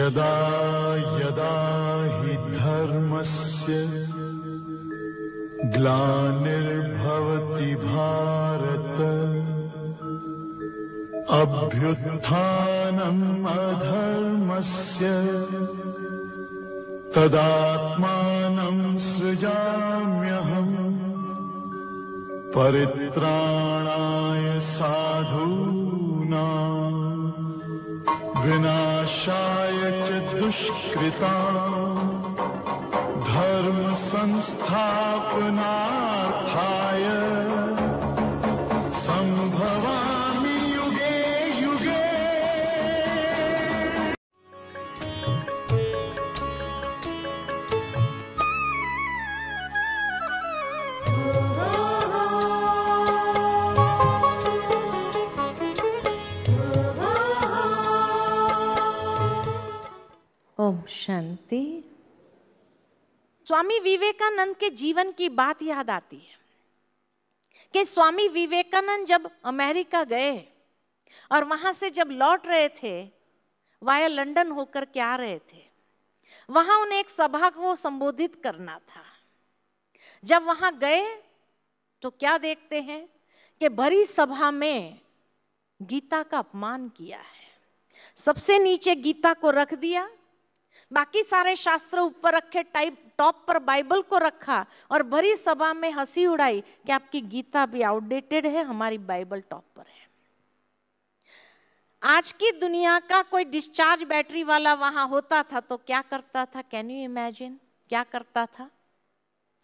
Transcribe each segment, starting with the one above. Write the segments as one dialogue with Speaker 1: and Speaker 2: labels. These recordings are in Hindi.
Speaker 1: यदा यदा हि धर्मस्य ग्लानिर्भवति भारत अधर्मस्य तदात्मानम् सृजाम्यहम् परित्राणाय साधूना विनाशाय दुष्कृताम् धर्म संस्थापनाथाय सम्भव
Speaker 2: हैं स्वामी विवेकानंद के जीवन की बात याद आती है कि स्वामी विवेकानंद जब अमेरिका गए और वहां से जब लौट रहे थे वाया लंदन होकर क्या रहे थे वहां उन्हें एक सभा को संबोधित करना था जब वहां गए तो क्या देखते हैं कि भरी सभा में गीता का अपमान किया है सबसे नीचे गीता को रख दिया बाकी सारे शास्त्र ऊपर रखे टाइप टॉप पर बाइबल को रखा और भरी सभा में हंसी उड़ाई कि आपकी गीता भी आउटडेटेड है हमारी बाइबल टॉप पर है आज की दुनिया का कोई डिस्चार्ज बैटरी वाला वहां होता था तो क्या करता था कैन यू इमेजिन क्या करता था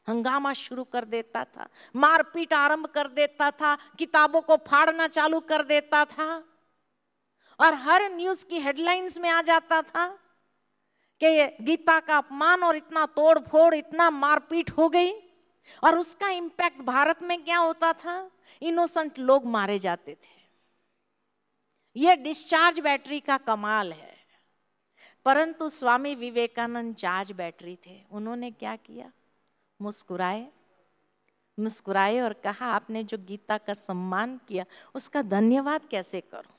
Speaker 2: हंगामा शुरू कर देता था मारपीट आरंभ कर देता था किताबों को फाड़ना चालू कर देता था और हर न्यूज की हेडलाइंस में आ जाता था कि गीता का अपमान और इतना तोड़ फोड़ इतना मारपीट हो गई और उसका इम्पैक्ट भारत में क्या होता था इनोसेंट लोग मारे जाते थे यह डिस्चार्ज बैटरी का कमाल है परंतु स्वामी विवेकानंद चार्ज बैटरी थे उन्होंने क्या किया मुस्कुराए मुस्कुराए और कहा आपने जो गीता का सम्मान किया उसका धन्यवाद कैसे करूं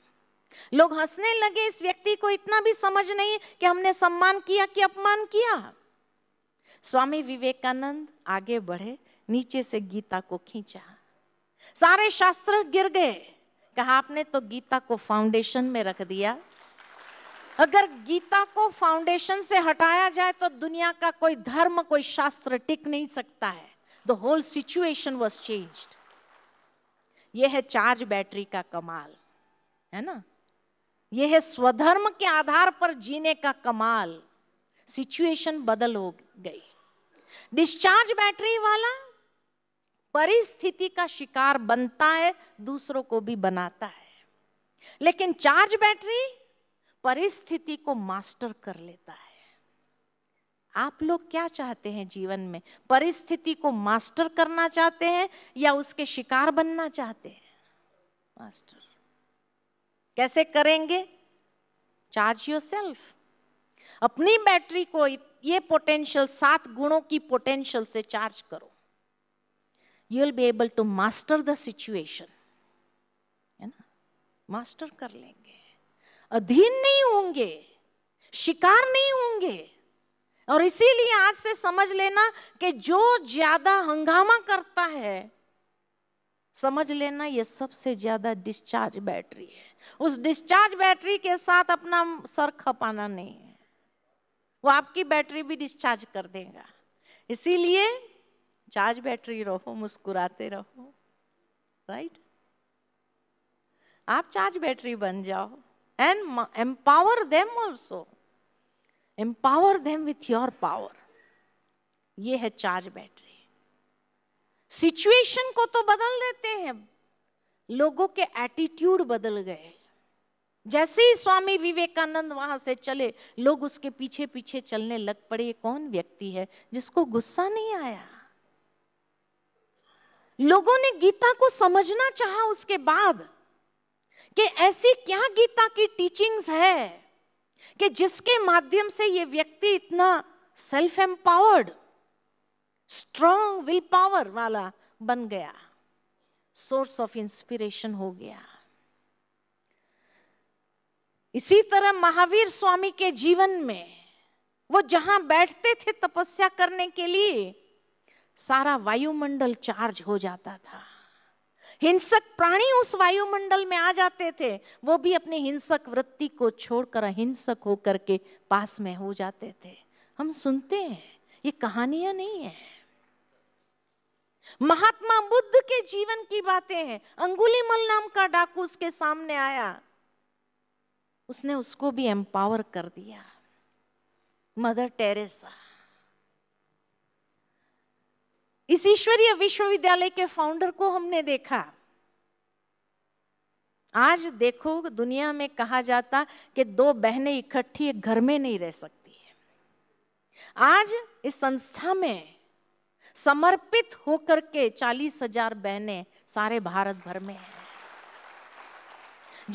Speaker 2: लोग हंसने लगे इस व्यक्ति को इतना भी समझ नहीं कि हमने सम्मान किया कि अपमान किया स्वामी विवेकानंद आगे बढ़े नीचे से गीता को खींचा सारे शास्त्र गिर गए कहा आपने तो गीता को फाउंडेशन में रख दिया अगर गीता को फाउंडेशन से हटाया जाए तो दुनिया का कोई धर्म कोई शास्त्र टिक नहीं सकता है the whole situation was change यह है चार्ज बैटरी का कमाल है ना यह है स्वधर्म के आधार पर जीने का कमाल सिचुएशन बदल हो गई डिस्चार्ज बैटरी वाला परिस्थिति का शिकार बनता है दूसरों को भी बनाता है लेकिन चार्ज बैटरी परिस्थिति को मास्टर कर लेता है आप लोग क्या चाहते हैं जीवन में परिस्थिति को मास्टर करना चाहते हैं या उसके शिकार बनना चाहते हैं मास्टर कैसे करेंगे चार्ज योर सेल्फ अपनी बैटरी को ये पोटेंशियल सात गुणों की पोटेंशियल से चार्ज करो you will be able to master the situation है ना मास्टर कर लेंगे अधीन नहीं होंगे शिकार नहीं होंगे और इसीलिए आज से समझ लेना कि जो ज्यादा हंगामा करता है समझ लेना ये सबसे ज्यादा डिस्चार्ज बैटरी है उस डिस्चार्ज बैटरी के साथ अपना सर खपाना नहीं है वो आपकी बैटरी भी डिस्चार्ज कर देगा इसीलिए चार्ज बैटरी रहो मुस्कुराते रहो राइट आप चार्ज बैटरी बन जाओ and empower them also empower them with your power ये है चार्ज बैटरी सिचुएशन को तो बदल देते हैं लोगों के एटीट्यूड बदल गए जैसे ही स्वामी विवेकानंद वहां से चले लोग उसके पीछे पीछे चलने लग पड़े कौन व्यक्ति है जिसको गुस्सा नहीं आया लोगों ने गीता को समझना चाहा उसके बाद कि ऐसी क्या गीता की टीचिंग्स है कि जिसके माध्यम से ये व्यक्ति इतना self empowered strong will power वाला बन गया सोर्स ऑफ इंस्पिरेशन हो गया इसी तरह महावीर स्वामी के जीवन में वो जहां बैठते थे तपस्या करने के लिए सारा वायुमंडल चार्ज हो जाता था हिंसक प्राणी उस वायुमंडल में आ जाते थे वो भी अपने हिंसक वृत्ति को छोड़कर अहिंसक होकर के पास में हो जाते थे हम सुनते हैं ये कहानियां नहीं है महात्मा बुद्ध के जीवन की बातें हैं अंगुलीमल नाम का डाकू उसके सामने आया उसने उसको भी एम्पावर कर दिया मदर टेरेसा इस ईश्वरीय विश्वविद्यालय के फाउंडर को हमने देखा आज देखो दुनिया में कहा जाता कि दो बहनें इकट्ठी घर में नहीं रह सकती है आज इस संस्था में समर्पित होकर के चालीस हजार बहने सारे भारत भर में हैं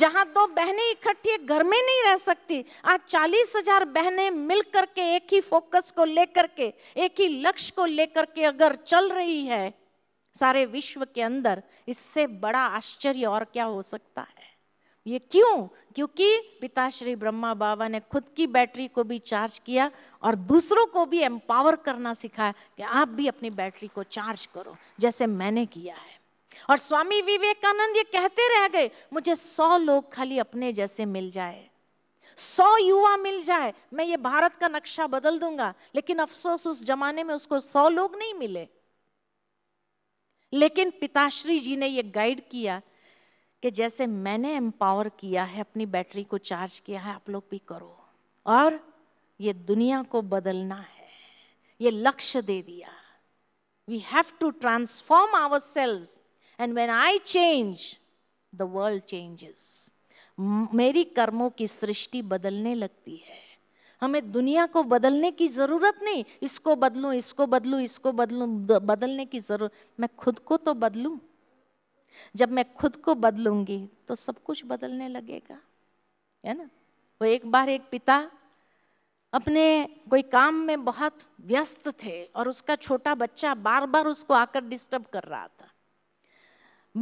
Speaker 2: जहां दो बहनें इकट्ठी घर में नहीं रह सकती आज चालीस हजार बहने मिलकर के एक ही फोकस को लेकर के एक ही लक्ष्य को लेकर के अगर चल रही है सारे विश्व के अंदर इससे बड़ा आश्चर्य और क्या हो सकता है ये क्यों क्योंकि पिता श्री ब्रह्मा बाबा ने खुद की बैटरी को भी चार्ज किया और दूसरों को भी एम्पावर करना सिखाया कि आप भी अपनी बैटरी को चार्ज करो जैसे मैंने किया है और स्वामी विवेकानंद ये कहते रह गए मुझे सौ लोग खाली अपने जैसे मिल जाए सौ युवा मिल जाए मैं ये भारत का नक्शा बदल दूंगा लेकिन अफसोस उस जमाने में उसको सौ लोग नहीं मिले लेकिन पिताश्री जी ने ये गाइड किया कि जैसे मैंने एम्पावर किया है अपनी बैटरी को चार्ज किया है आप लोग भी करो और ये दुनिया को बदलना है ये लक्ष्य दे दिया we have to transform ourselves and when I change the world changes मेरी कर्मों की सृष्टि बदलने लगती है हमें दुनिया को बदलने की ज़रूरत नहीं इसको बदलूं इसको बदलूं इसको बदलूं बदलने की ज़रूरत मैं खुद को तो बदलूं जब मैं खुद को बदलूंगी तो सब कुछ बदलने लगेगा है ना वो एक बार एक पिता अपने कोई काम में बहुत व्यस्त थे और उसका छोटा बच्चा बार बार उसको आकर डिस्टर्ब कर रहा था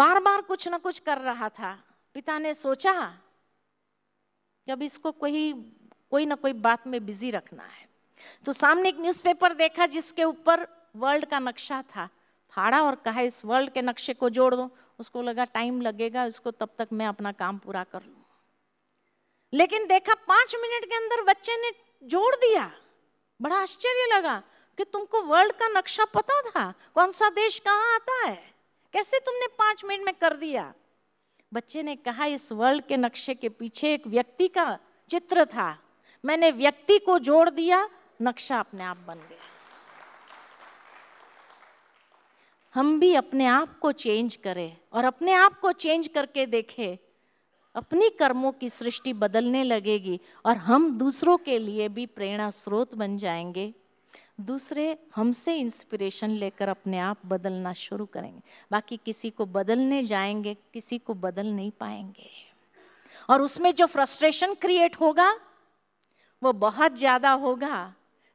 Speaker 2: बार बार कुछ ना कुछ कर रहा था पिता ने सोचा कि अब इसको कोई कोई ना कोई बात में बिजी रखना है तो सामने एक न्यूज़पेपर देखा जिसके ऊपर वर्ल्ड का नक्शा था फाड़ा और कहा इस वर्ल्ड के नक्शे को जोड़ दो उसको लगा टाइम लगेगा उसको तब तक मैं अपना काम पूरा कर लू लेकिन देखा पांच मिनट के अंदर बच्चे ने जोड़ दिया बड़ा आश्चर्य लगा कि तुमको वर्ल्ड का नक्शा पता था कौन सा देश कहाँ आता है कैसे तुमने पांच मिनट में कर दिया बच्चे ने कहा इस वर्ल्ड के नक्शे के पीछे एक व्यक्ति का चित्र था मैंने व्यक्ति को जोड़ दिया नक्शा अपने आप बन गया हम भी अपने आप को चेंज करें और अपने आप को चेंज करके देखें अपनी कर्मों की सृष्टि बदलने लगेगी और हम दूसरों के लिए भी प्रेरणा स्रोत बन जाएंगे दूसरे हमसे इंस्पिरेशन लेकर अपने आप बदलना शुरू करेंगे बाकी किसी को बदलने जाएंगे किसी को बदल नहीं पाएंगे और उसमें जो फ्रस्ट्रेशन क्रिएट होगा वो बहुत ज़्यादा होगा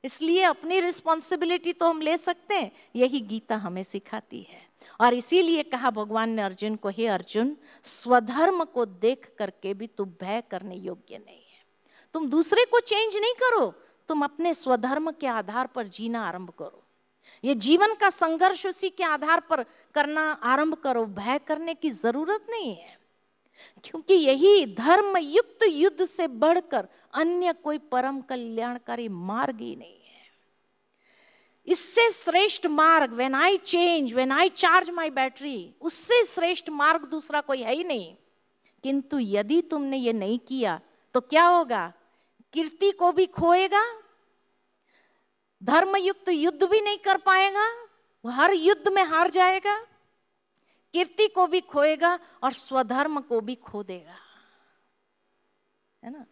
Speaker 2: इसलिए अपनी रिस्पॉन्सिबिलिटी तो हम ले सकते हैं यही गीता हमें सिखाती है और इसीलिए कहा भगवान ने अर्जुन को हे अर्जुन स्वधर्म को देख करके भी तुम भय करने योग्य नहीं है तुम दूसरे को चेंज नहीं करो तुम अपने स्वधर्म के आधार पर जीना आरंभ करो ये जीवन का संघर्ष उसी के आधार पर करना आरंभ करो भय करने की जरूरत नहीं है क्योंकि यही धर्म युक्त युद्ध से बढ़कर अन्य कोई परम कल्याणकारी मार्ग ही नहीं है इससे श्रेष्ठ मार्ग when I change when I charge my battery उससे श्रेष्ठ मार्ग दूसरा कोई है ही नहीं किंतु यदि तुमने ये नहीं किया तो क्या होगा कीर्ति को भी खोएगा धर्मयुक्त युद्ध भी नहीं कर पाएगा हर युद्ध में हार जाएगा कीर्ति को भी खोएगा और स्वधर्म को भी खो देगा है ना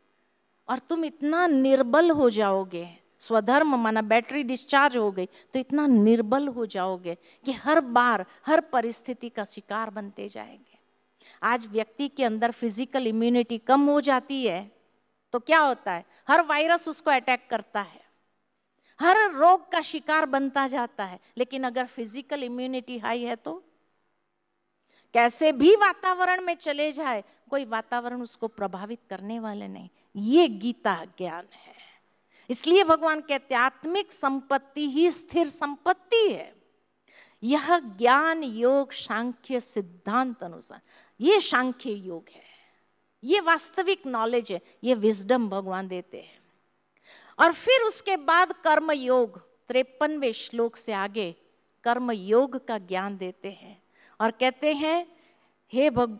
Speaker 2: और तुम इतना निर्बल हो जाओगे स्वधर्म माना बैटरी डिस्चार्ज हो गई तो इतना निर्बल हो जाओगे कि हर बार हर परिस्थिति का शिकार बनते जाएंगे आज व्यक्ति के अंदर फिजिकल इम्यूनिटी कम हो जाती है तो क्या होता है हर वायरस उसको अटैक करता है हर रोग का शिकार बनता जाता है लेकिन अगर फिजिकल इम्यूनिटी हाई है तो कैसे भी वातावरण में चले जाए कोई वातावरण उसको प्रभावित करने वाले नहीं ये गीता ज्ञान है इसलिए भगवान कहते आत्मिक संपत्ति ही स्थिर संपत्ति है यह ज्ञान योग सांख्य सिद्धांत अनुसार ये सांख्य योग है ये वास्तविक नॉलेज है ये विजडम भगवान देते हैं और फिर उसके बाद कर्म योग त्रेपनवे श्लोक से आगे कर्म योग का ज्ञान देते हैं और कहते हैं हे भग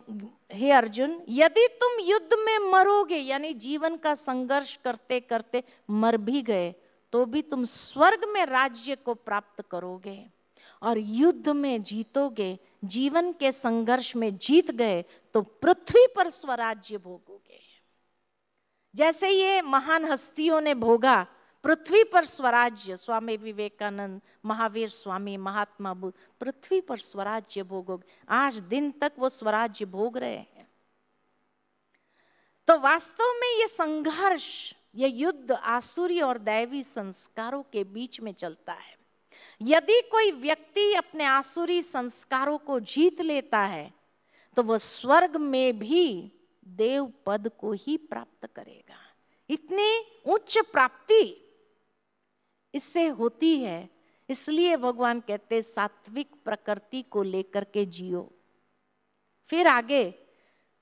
Speaker 2: हे अर्जुन यदि तुम युद्ध में मरोगे यानी जीवन का संघर्ष करते करते मर भी गए तो भी तुम स्वर्ग में राज्य को प्राप्त करोगे और युद्ध में जीतोगे जीवन के संघर्ष में जीत गए तो पृथ्वी पर स्वराज्य भोगोगे जैसे ये महान हस्तियों ने भोगा पृथ्वी पर स्वराज्य स्वामी विवेकानंद महावीर स्वामी महात्मा बुद्ध पृथ्वी पर स्वराज्य भोग आज दिन तक वो स्वराज्य भोग रहे हैं तो वास्तव में ये संघर्ष ये युद्ध आसुरी और दैवी संस्कारों के बीच में चलता है यदि कोई व्यक्ति अपने आसुरी संस्कारों को जीत लेता है तो वह स्वर्ग में भी देव पद को ही प्राप्त करेगा इतनी उच्च प्राप्ति इससे होती है इसलिए भगवान कहते सात्विक प्रकृति को लेकर के जियो फिर आगे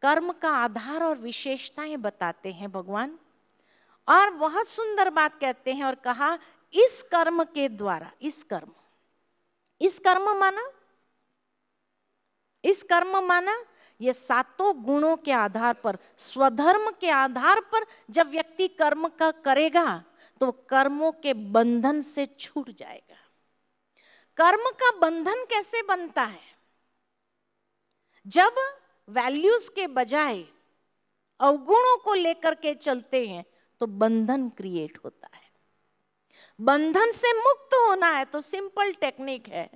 Speaker 2: कर्म का आधार और विशेषताएं बताते हैं भगवान और बहुत सुंदर बात कहते हैं और कहा इस कर्म के द्वारा इस कर्म इस कर्म माना इस कर्म माना ये सातों गुणों के आधार पर स्वधर्म के आधार पर जब व्यक्ति कर्म का करेगा तो कर्मों के बंधन से छूट जाएगा कर्म का बंधन कैसे बनता है जब वैल्यूज के बजाय अवगुणों को लेकर के चलते हैं तो बंधन क्रिएट होता है बंधन से मुक्त होना है तो सिंपल टेक्निक है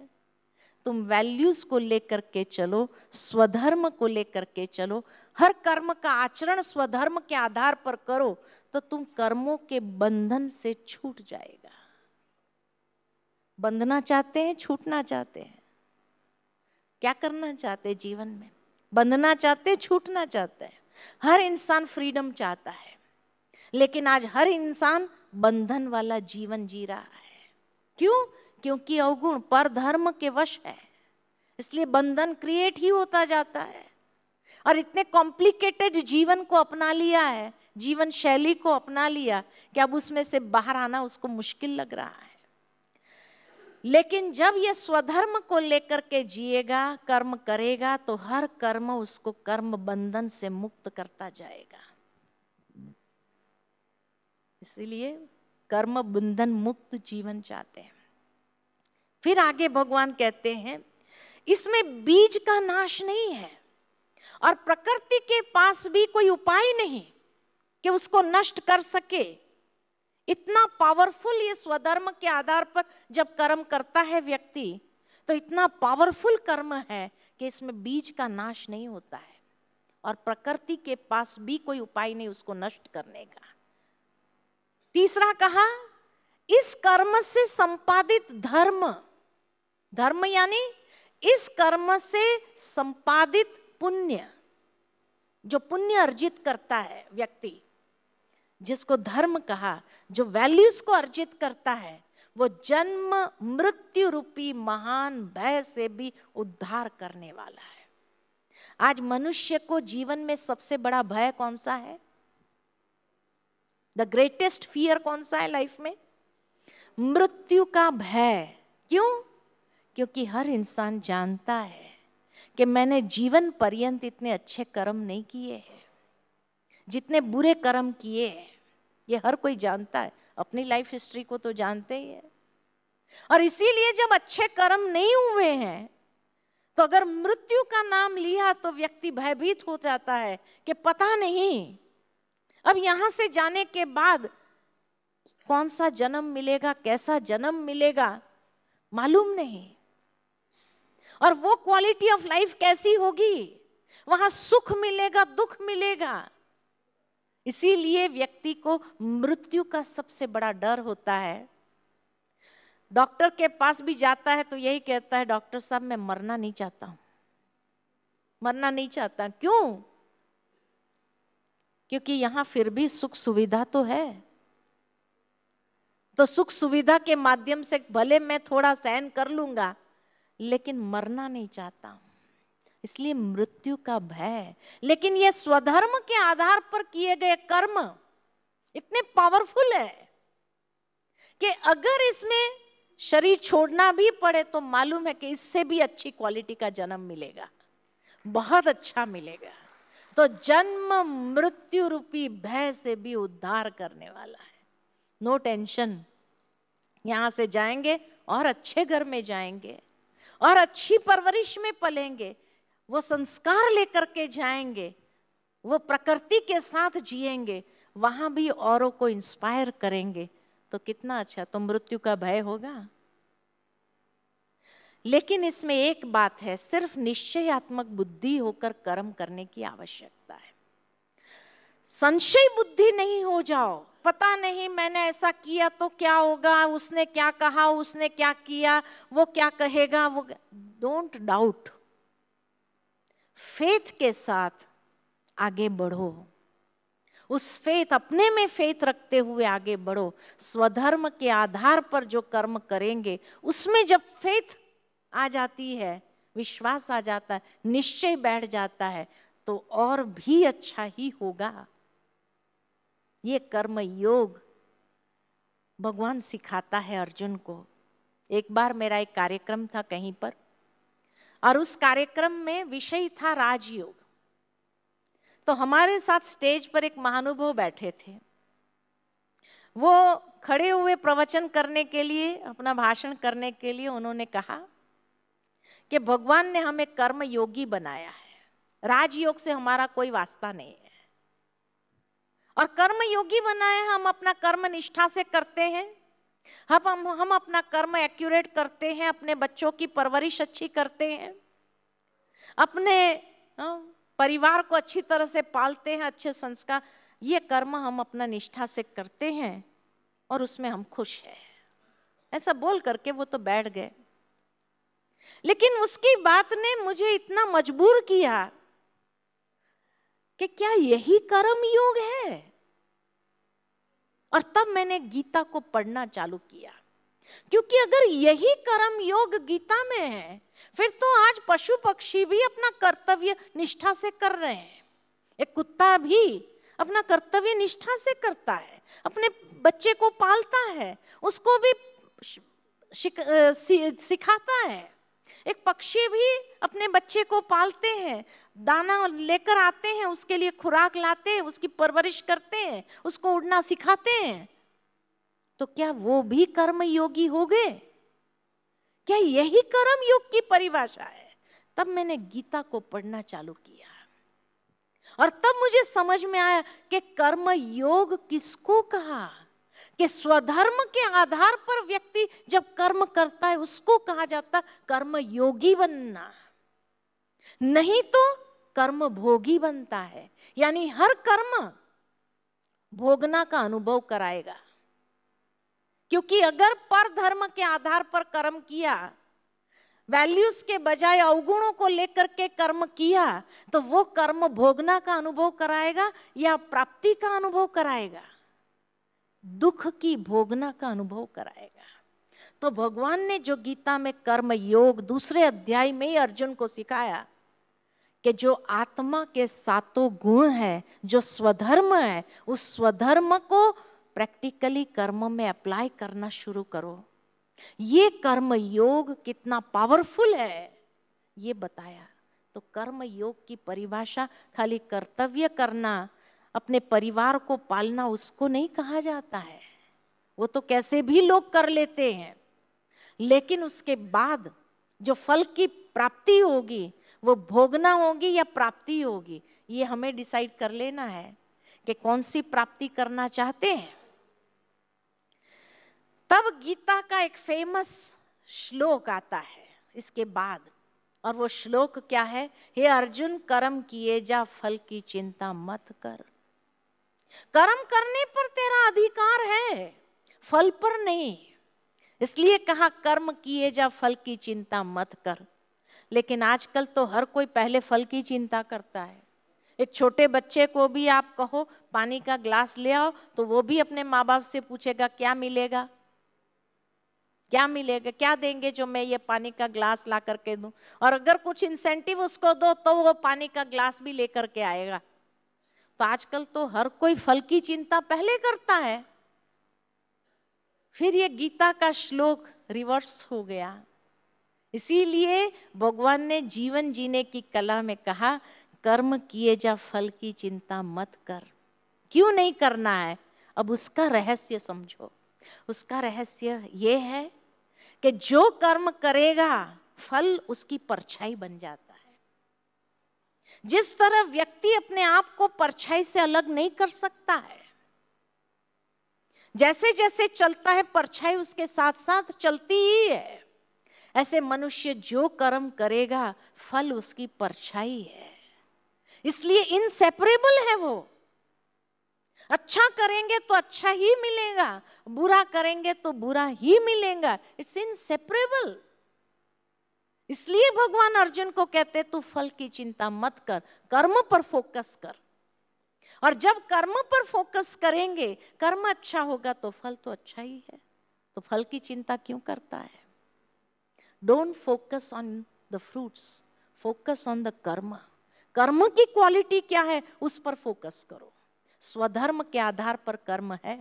Speaker 2: तुम वैल्यूज को लेकर के चलो स्वधर्म को लेकर के चलो हर कर्म का आचरण स्वधर्म के आधार पर करो तो तुम कर्मों के बंधन से छूट जाएगा बंधना चाहते हैं छूटना चाहते हैं क्या करना चाहते हैं जीवन में बंधना चाहते हैं छूटना चाहते हैं हर इंसान फ्रीडम चाहता है लेकिन आज हर इंसान बंधन वाला जीवन जी रहा है क्यों क्योंकि अवगुण पर धर्म के वश है इसलिए बंधन क्रिएट ही होता जाता है और इतने कॉम्प्लिकेटेड जीवन को अपना लिया है जीवन शैली को अपना लिया कि अब उसमें से बाहर आना उसको मुश्किल लग रहा है लेकिन जब ये स्वधर्म को लेकर के जिएगा कर्म करेगा तो हर कर्म उसको कर्म बंधन से मुक्त करता जाएगा इसलिए कर्म बंधन मुक्त जीवन चाहते हैं फिर आगे भगवान कहते हैं इसमें बीज का नाश नहीं है और प्रकृति के पास भी कोई उपाय नहीं कि उसको नष्ट कर सके इतना पावरफुल ये स्वधर्म के आधार पर जब कर्म करता है व्यक्ति तो इतना पावरफुल कर्म है कि इसमें बीज का नाश नहीं होता है और प्रकृति के पास भी कोई उपाय नहीं उसको नष्ट करने का तीसरा कहा इस कर्म से संपादित धर्म धर्म यानी इस कर्म से संपादित पुण्य जो पुण्य अर्जित करता है व्यक्ति जिसको धर्म कहा जो वैल्यूज को अर्जित करता है वो जन्म मृत्यु रूपी महान भय से भी उद्धार करने वाला है आज मनुष्य को जीवन में सबसे बड़ा भय कौन सा है द ग्रेटेस्ट फियर कौन सा है लाइफ में मृत्यु का भय क्यों क्योंकि हर इंसान जानता है कि मैंने जीवन पर्यंत इतने अच्छे कर्म नहीं किए हैं जितने बुरे कर्म किए ये हर कोई जानता है अपनी लाइफ हिस्ट्री को तो जानते ही है और इसीलिए जब अच्छे कर्म नहीं हुए हैं तो अगर मृत्यु का नाम लिया तो व्यक्ति भयभीत हो जाता है कि पता नहीं अब यहां से जाने के बाद कौन सा जन्म मिलेगा कैसा जन्म मिलेगा मालूम नहीं और वो क्वालिटी ऑफ लाइफ कैसी होगी वहां सुख मिलेगा दुख मिलेगा इसीलिए व्यक्ति को मृत्यु का सबसे बड़ा डर होता है डॉक्टर के पास भी जाता है तो यही कहता है डॉक्टर साहब मैं मरना नहीं चाहता हूं मरना नहीं चाहता क्यों क्योंकि यहां फिर भी सुख सुविधा तो है तो सुख सुविधा के माध्यम से भले मैं थोड़ा सहन कर लूंगा लेकिन मरना नहीं चाहता हूं इसलिए मृत्यु का भय लेकिन ये स्वधर्म के आधार पर किए गए कर्म इतने पावरफुल है कि अगर इसमें शरीर छोड़ना भी पड़े तो मालूम है कि इससे भी अच्छी क्वालिटी का जन्म मिलेगा बहुत अच्छा मिलेगा तो जन्म मृत्यु रूपी भय से भी उद्धार करने वाला है नो टेंशन यहां से जाएंगे और अच्छे घर में जाएंगे और अच्छी परवरिश में पलेंगे वो संस्कार लेकर के जाएंगे वो प्रकृति के साथ जिएंगे वहाँ भी औरों को इंस्पायर करेंगे तो कितना अच्छा तो मृत्यु का भय होगा लेकिन इसमें एक बात है सिर्फ निश्चयात्मक बुद्धि होकर कर्म करने की आवश्यकता है संशय बुद्धि नहीं हो जाओ पता नहीं मैंने ऐसा किया तो क्या होगा उसने क्या कहा उसने क्या किया वो क्या कहेगा वो डोंट डाउट फेथ के साथ आगे बढ़ो उस फेथ अपने में फेथ रखते हुए आगे बढ़ो स्वधर्म के आधार पर जो कर्म करेंगे उसमें जब फेथ आ जाती है विश्वास आ जाता है निश्चय बैठ जाता है तो और भी अच्छा ही होगा ये कर्म योग भगवान सिखाता है अर्जुन को एक बार मेरा एक कार्यक्रम था कहीं पर और उस कार्यक्रम में विषय था राजयोग तो हमारे साथ स्टेज पर एक महानुभव बैठे थे वो खड़े हुए प्रवचन करने के लिए अपना भाषण करने के लिए उन्होंने कहा कि भगवान ने हमें कर्म योगी बनाया है राजयोग से हमारा कोई वास्ता नहीं है और कर्म योगी बनाए हम अपना कर्म निष्ठा से करते हैं हम हम हम अपना कर्म एक्यूरेट करते हैं अपने बच्चों की परवरिश अच्छी करते हैं अपने परिवार को अच्छी तरह से पालते हैं अच्छे संस्कार ये कर्म हम अपना निष्ठा से करते हैं और उसमें हम खुश हैं ऐसा बोल करके वो तो बैठ गए लेकिन उसकी बात ने मुझे इतना मजबूर किया कि क्या यही कर्म योग है और तब मैंने गीता को पढ़ना चालू किया क्योंकि अगर यही कर्म योग गीता में है फिर तो आज पशु पक्षी भी अपना कर्तव्य निष्ठा से कर रहे हैं एक कुत्ता भी अपना कर्तव्य निष्ठा से करता है अपने बच्चे को पालता है उसको भी सिखाता है एक पक्षी भी अपने बच्चे को पालते हैं दाना लेकर आते हैं उसके लिए खुराक लाते हैं उसकी परवरिश करते हैं उसको उड़ना सिखाते हैं तो क्या वो भी कर्म योगी हो गए क्या यही कर्म योग की परिभाषा है तब मैंने गीता को पढ़ना चालू किया और तब मुझे समझ में आया कि कर्म योग किसको कहा कि स्वधर्म के आधार पर व्यक्ति जब कर्म करता है उसको कहा जाता कर्म योगी बनना नहीं तो कर्म भोगी बनता है यानी हर कर्म भोगना का अनुभव कराएगा क्योंकि अगर पर धर्म के आधार पर कर्म किया वैल्यूज के बजाय अवगुणों को लेकर के कर्म किया तो वो कर्म भोगना का अनुभव कराएगा या प्राप्ति का अनुभव कराएगा दुख की भोगना का अनुभव कराएगा तो भगवान ने जो गीता में कर्म योग दूसरे अध्याय में ही अर्जुन को सिखाया कि जो आत्मा के सातों गुण है जो स्वधर्म है उस स्वधर्म को प्रैक्टिकली कर्म में अप्लाई करना शुरू करो ये कर्म योग कितना पावरफुल है ये बताया तो कर्म योग की परिभाषा खाली कर्तव्य करना अपने परिवार को पालना उसको नहीं कहा जाता है वो तो कैसे भी लोग कर लेते हैं लेकिन उसके बाद जो फल की प्राप्ति होगी वो भोगना होगी या प्राप्ति होगी ये हमें डिसाइड कर लेना है कि कौन सी प्राप्ति करना चाहते हैं तब गीता का एक फेमस श्लोक आता है इसके बाद और वो श्लोक क्या है हे अर्जुन कर्म किए जा फल की चिंता मत कर कर्म करने पर तेरा अधिकार है फल पर नहीं इसलिए कहा कर्म किए जा फल की चिंता मत कर लेकिन आजकल तो हर कोई पहले फल की चिंता करता है एक छोटे बच्चे को भी आप कहो पानी का ग्लास ले आओ तो वो भी अपने माँ बाप से पूछेगा क्या मिलेगा क्या मिलेगा क्या देंगे जो मैं ये पानी का ग्लास ला करके दूं और अगर कुछ इंसेंटिव उसको दो तो वो पानी का ग्लास भी लेकर के आएगा तो आजकल तो हर कोई फल की चिंता पहले करता है फिर ये गीता का श्लोक रिवर्स हो गया इसीलिए भगवान ने जीवन जीने की कला में कहा कर्म किए जा फल की चिंता मत कर क्यों नहीं करना है अब उसका रहस्य समझो उसका रहस्य ये है कि जो कर्म करेगा फल उसकी परछाई बन जाता है जिस तरह व्यक्ति अपने आप को परछाई से अलग नहीं कर सकता है जैसे जैसे चलता है परछाई उसके साथ साथ चलती ही है ऐसे मनुष्य जो कर्म करेगा फल उसकी परछाई है इसलिए इनसेपरेबल है वो अच्छा करेंगे तो अच्छा ही मिलेगा बुरा करेंगे तो बुरा ही मिलेगा इट्स इनसेपरेबल इसलिए भगवान अर्जुन को कहते तू फल की चिंता मत कर कर्म पर फोकस कर और जब कर्म पर फोकस करेंगे कर्म अच्छा होगा तो फल तो अच्छा ही है तो फल की चिंता क्यों करता है don't focus on the fruits focus on the karma कर्म की क्वालिटी क्या है उस पर फोकस करो स्वधर्म के आधार पर कर्म है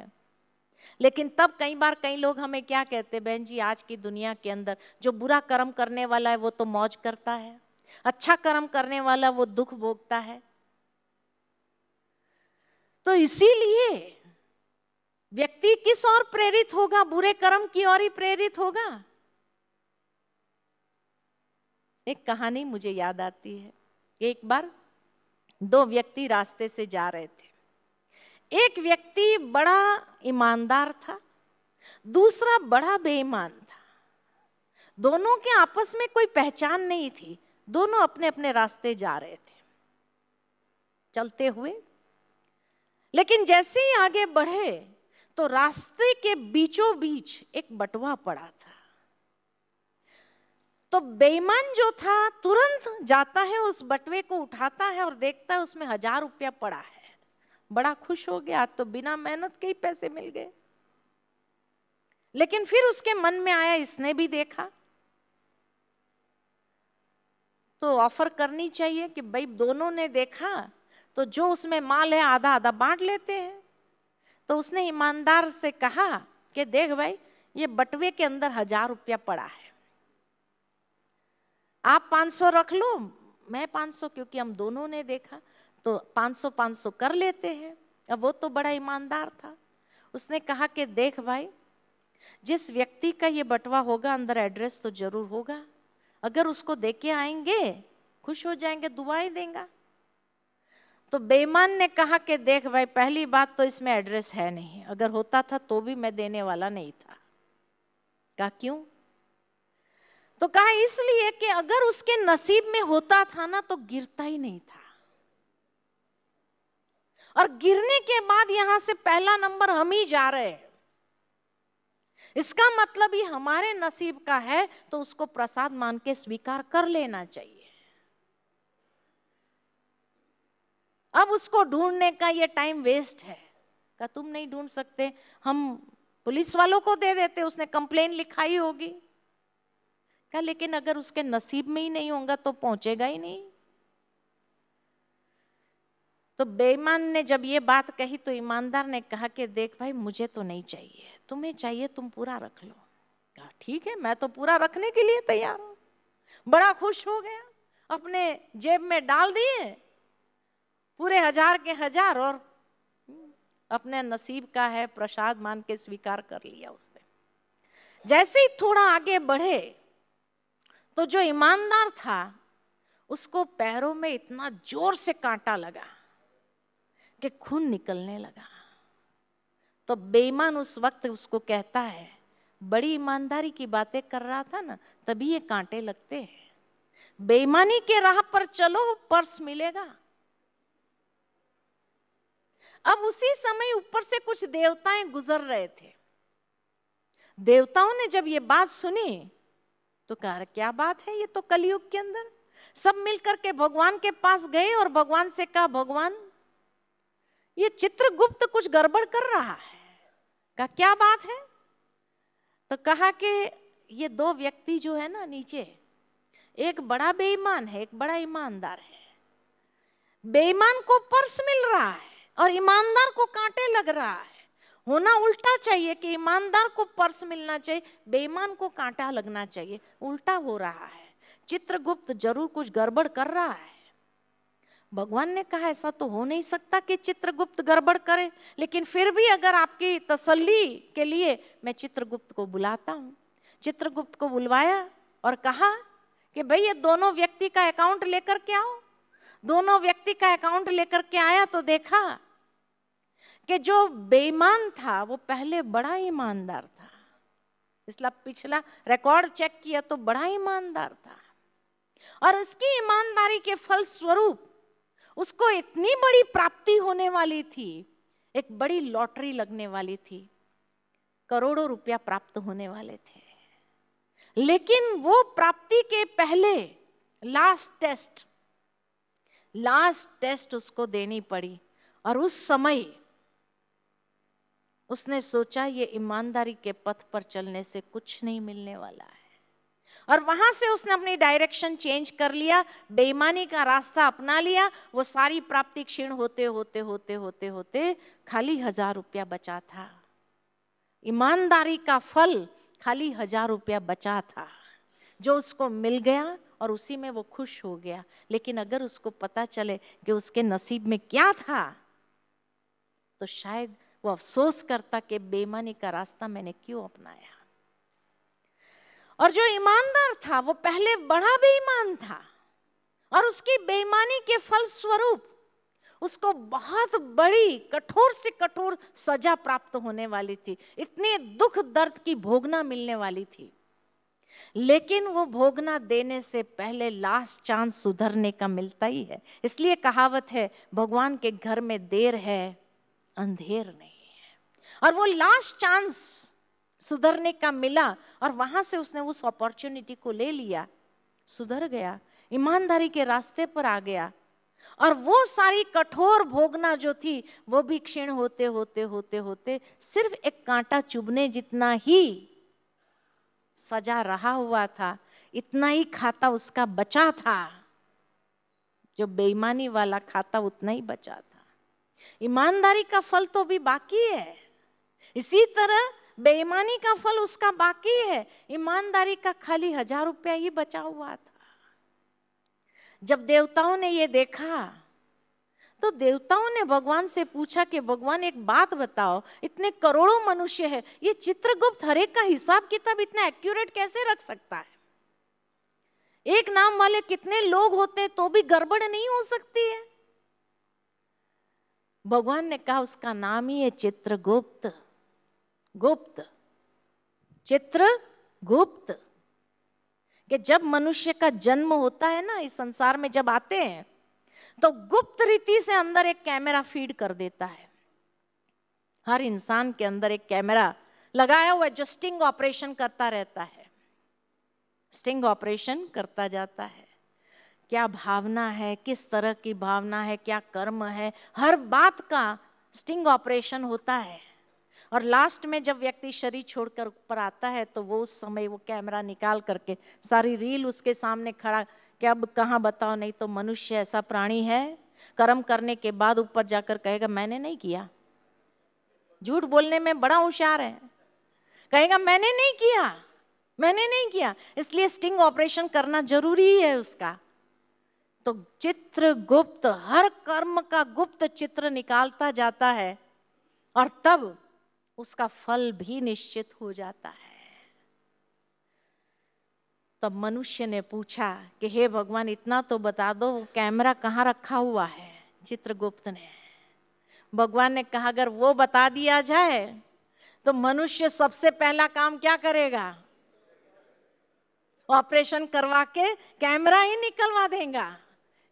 Speaker 2: लेकिन तब कई बार कई लोग हमें क्या कहते बहन जी आज की दुनिया के अंदर जो बुरा कर्म करने वाला है वो तो मौज करता है अच्छा कर्म करने वाला वो दुख भोगता है तो इसीलिए व्यक्ति किस और प्रेरित होगा बुरे कर्म की ओर ही प्रेरित होगा एक कहानी मुझे याद आती है एक बार दो व्यक्ति रास्ते से जा रहे थे एक व्यक्ति बड़ा ईमानदार था दूसरा बड़ा बेईमान था दोनों के आपस में कोई पहचान नहीं थी दोनों अपने अपने रास्ते जा रहे थे चलते हुए लेकिन जैसे ही आगे बढ़े तो रास्ते के बीचों बीच एक बटवा पड़ा तो बेईमान जो था तुरंत जाता है उस बटवे को उठाता है और देखता है उसमें हजार रुपया पड़ा है बड़ा खुश हो गया तो बिना मेहनत के ही पैसे मिल गए लेकिन फिर उसके मन में आया इसने भी देखा तो ऑफर करनी चाहिए कि भाई दोनों ने देखा तो जो उसमें माल है आधा आधा बांट लेते हैं तो उसने ईमानदार से कहा कि देख भाई ये बटवे के अंदर हजार रुपया पड़ा है आप 500 रख लो मैं 500 क्योंकि हम दोनों ने देखा तो 500 500 कर लेते हैं अब वो तो बड़ा ईमानदार था उसने कहा कि देख भाई जिस व्यक्ति का ये बटवा होगा अंदर एड्रेस तो जरूर होगा अगर उसको दे के आएंगे खुश हो जाएंगे दुआएं देगा तो बेईमान ने कहा कि देख भाई पहली बात तो इसमें एड्रेस है नहीं अगर होता था तो भी मैं देने वाला नहीं था कहा क्यों तो कहा इसलिए कि अगर उसके नसीब में होता था ना तो गिरता ही नहीं था और गिरने के बाद यहां से पहला नंबर हम ही जा रहे हैं इसका मतलब ही हमारे नसीब का है तो उसको प्रसाद मान के स्वीकार कर लेना चाहिए अब उसको ढूंढने का ये टाइम वेस्ट है का तुम नहीं ढूंढ सकते हम पुलिस वालों को दे देते उसने कंप्लेन लिखाई होगी का लेकिन अगर उसके नसीब में ही नहीं होगा तो पहुंचेगा ही नहीं तो बेईमान ने जब ये बात कही तो ईमानदार ने कहा कि देख भाई मुझे तो नहीं चाहिए तुम्हें चाहिए तुम पूरा रख लो कहा ठीक है मैं तो पूरा रखने के लिए तैयार हूं बड़ा खुश हो गया अपने जेब में डाल दिए पूरे हजार के हजार और अपने नसीब का है प्रसाद मान के स्वीकार कर लिया उसने जैसे ही थोड़ा आगे बढ़े तो जो ईमानदार था उसको पैरों में इतना जोर से कांटा लगा कि खून निकलने लगा तो बेईमान उस वक्त उसको कहता है बड़ी ईमानदारी की बातें कर रहा था ना तभी ये कांटे लगते हैं बेईमानी के राह पर चलो पर्स मिलेगा अब उसी समय ऊपर से कुछ देवताएं गुजर रहे थे देवताओं ने जब ये बात सुनी तो कह रहे क्या बात है ये तो कलयुग के अंदर सब मिलकर के भगवान के पास गए और भगवान से कहा भगवान ये चित्रगुप्त कुछ गड़बड़ कर रहा है का क्या बात है तो कहा कि ये दो व्यक्ति जो है ना नीचे एक बड़ा बेईमान है एक बड़ा ईमानदार है बेईमान को पर्स मिल रहा है और ईमानदार को कांटे लग रहा है होना उल्टा चाहिए कि ईमानदार को पर्स मिलना चाहिए बेईमान को कांटा लगना चाहिए उल्टा हो रहा है चित्रगुप्त जरूर कुछ गड़बड़ कर रहा है भगवान ने कहा ऐसा तो हो नहीं सकता कि चित्रगुप्त गड़बड़ करे लेकिन फिर भी अगर आपकी तसल्ली के लिए मैं चित्रगुप्त को बुलाता हूँ चित्रगुप्त को बुलवाया और कहा कि भाई ये दोनों व्यक्ति का अकाउंट लेकर के आओ दोनों व्यक्ति का अकाउंट लेकर के आया तो देखा कि जो बेईमान था वो पहले बड़ा ईमानदार था इसलिए पिछला रिकॉर्ड चेक किया तो बड़ा ईमानदार था और उसकी ईमानदारी के फलस्वरूप उसको इतनी बड़ी प्राप्ति होने वाली थी एक बड़ी लॉटरी लगने वाली थी करोड़ों रुपया प्राप्त होने वाले थे लेकिन वो प्राप्ति के पहले लास्ट टेस्ट लास्ट टेस्ट उसको देनी पड़ी और उस समय उसने सोचा ये ईमानदारी के पथ पर चलने से कुछ नहीं मिलने वाला है और वहां से उसने अपनी डायरेक्शन चेंज कर लिया बेईमानी का रास्ता अपना लिया वो सारी प्राप्ति क्षीण होते होते होते होते होते खाली हजार रुपया बचा था ईमानदारी का फल खाली हजार रुपया बचा था जो उसको मिल गया और उसी में वो खुश हो गया लेकिन अगर उसको पता चले कि उसके नसीब में क्या था तो शायद वो अफसोस करता कि बेमानी का रास्ता मैंने क्यों अपनाया और जो ईमानदार था वो पहले बड़ा बेईमान था और उसकी बेईमानी के फलस्वरूप उसको बहुत बड़ी कठोर से कठोर सजा प्राप्त होने वाली थी इतने दुख दर्द की भोगना मिलने वाली थी लेकिन वो भोगना देने से पहले लास्ट चांस सुधरने का मिलता ही है इसलिए कहावत है भगवान के घर में देर है अंधेर नहीं और वो लास्ट चांस सुधरने का मिला और वहां से उसने उस अपॉर्चुनिटी को ले लिया सुधर गया ईमानदारी के रास्ते पर आ गया और वो सारी कठोर भोगना जो थी वो भी क्षीण होते होते होते होते सिर्फ एक कांटा चुभने जितना ही सजा रहा हुआ था इतना ही खाता उसका बचा था जो बेईमानी वाला खाता उतना ही बचा था ईमानदारी का फल तो भी बाकी है इसी तरह बेईमानी का फल उसका बाकी है ईमानदारी का खाली हजार रुपया ही बचा हुआ था जब देवताओं ने ये देखा तो देवताओं ने भगवान से पूछा कि भगवान एक बात बताओ इतने करोड़ों मनुष्य है ये चित्रगुप्त हरेक का हिसाब किताब इतना एक्यूरेट कैसे रख सकता है एक नाम वाले कितने लोग होते तो भी गड़बड़ नहीं हो सकती है भगवान ने कहा उसका नाम ही है चित्रगुप्त गुप्त चित्र गुप्त कि जब मनुष्य का जन्म होता है ना इस संसार में जब आते हैं तो गुप्त रीति से अंदर एक कैमरा फीड कर देता है हर इंसान के अंदर एक कैमरा लगाया हुआ जो स्टिंग ऑपरेशन करता रहता है स्टिंग ऑपरेशन करता जाता है क्या भावना है किस तरह की भावना है क्या कर्म है हर बात का स्टिंग ऑपरेशन होता है और लास्ट में जब व्यक्ति शरीर छोड़कर ऊपर आता है तो वो उस समय वो कैमरा निकाल करके सारी रील उसके सामने खड़ा कि अब कहाँ बताओ नहीं तो मनुष्य ऐसा प्राणी है कर्म करने के बाद ऊपर जाकर कहेगा मैंने नहीं किया झूठ बोलने में बड़ा होशियार है कहेगा मैंने नहीं किया मैंने नहीं किया इसलिए स्टिंग ऑपरेशन करना जरूरी है उसका तो चित्र गुप्त हर कर्म का गुप्त चित्र निकालता जाता है और तब उसका फल भी निश्चित हो जाता है तब मनुष्य ने पूछा कि हे भगवान इतना तो बता दो वो कैमरा कहाँ रखा हुआ है चित्रगुप्त ने भगवान ने कहा अगर वो बता दिया जाए तो मनुष्य सबसे पहला काम क्या करेगा ऑपरेशन करवा के कैमरा ही निकलवा देगा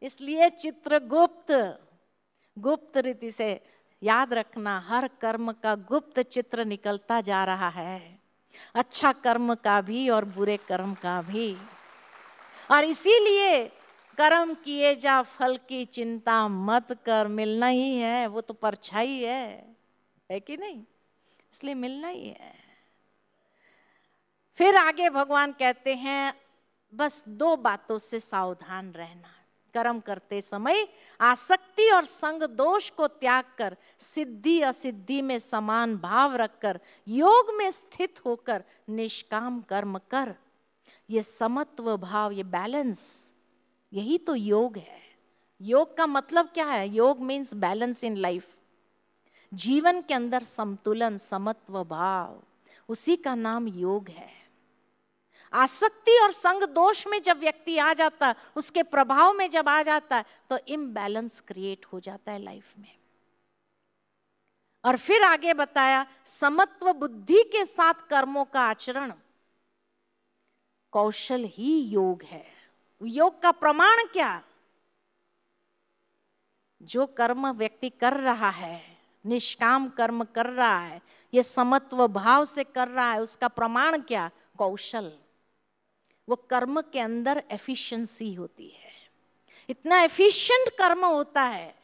Speaker 2: इसलिए चित्रगुप्त गुप्त रीति से याद रखना हर कर्म का गुप्त चित्र निकलता जा रहा है अच्छा कर्म का भी और बुरे कर्म का भी और इसीलिए कर्म किए जा फल की चिंता मत कर मिलना ही है वो तो परछाई है है कि नहीं इसलिए मिलना ही है फिर आगे भगवान कहते हैं बस दो बातों से सावधान रहना कर्म करते समय आसक्ति और संग दोष को त्याग कर सिद्धि असिद्धि में समान भाव रखकर योग में स्थित होकर निष्काम कर्म कर ये समत्व भाव ये बैलेंस यही तो योग है योग का मतलब क्या है योग मीन्स बैलेंस इन लाइफ जीवन के अंदर समतुलन समत्व भाव उसी का नाम योग है आसक्ति और संग दोष में जब व्यक्ति आ जाता है उसके प्रभाव में जब आ जाता है तो इम्बैलेंस क्रिएट हो जाता है लाइफ में और फिर आगे बताया समत्व बुद्धि के साथ कर्मों का आचरण कौशल ही योग है योग का प्रमाण क्या जो कर्म व्यक्ति कर रहा है निष्काम कर्म कर रहा है ये समत्व भाव से कर रहा है उसका प्रमाण क्या कौशल वो कर्म के अंदर एफिशिएंसी होती है इतना एफिशिएंट कर्म होता है